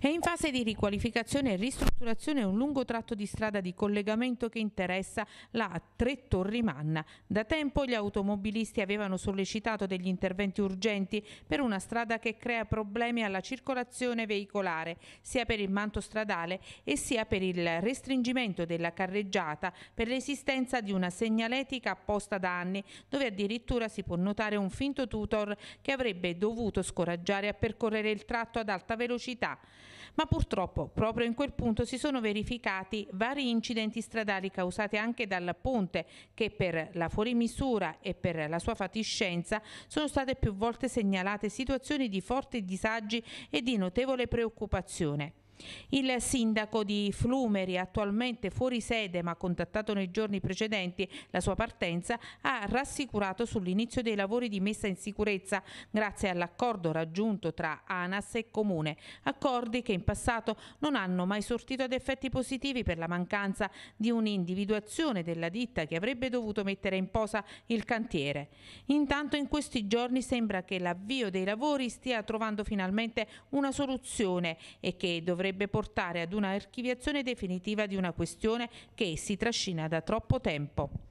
È in fase di riqualificazione e ristrutturazione un lungo tratto di strada di collegamento che interessa la Tre Torri Manna. Da tempo gli automobilisti avevano sollecitato degli interventi urgenti per una strada che crea problemi alla circolazione veicolare, sia per il manto stradale e sia per il restringimento della carreggiata, per l'esistenza di una segnaletica apposta da anni, dove addirittura si può notare un finto tutor che avrebbe dovuto scoraggiare a percorrere il tratto ad alta velocità. Ma purtroppo proprio in quel punto si sono verificati vari incidenti stradali causati anche dal ponte che per la fuorimisura e per la sua fatiscenza sono state più volte segnalate situazioni di forti disagi e di notevole preoccupazione. Il sindaco di Flumeri, attualmente fuori sede ma contattato nei giorni precedenti la sua partenza, ha rassicurato sull'inizio dei lavori di messa in sicurezza grazie all'accordo raggiunto tra ANAS e Comune, accordi che in passato non hanno mai sortito ad effetti positivi per la mancanza di un'individuazione della ditta che avrebbe dovuto mettere in posa il cantiere. Intanto in questi giorni sembra che l'avvio dei lavori stia trovando finalmente una soluzione e che dovrebbe dovrebbe portare ad una archiviazione definitiva di una questione che si trascina da troppo tempo.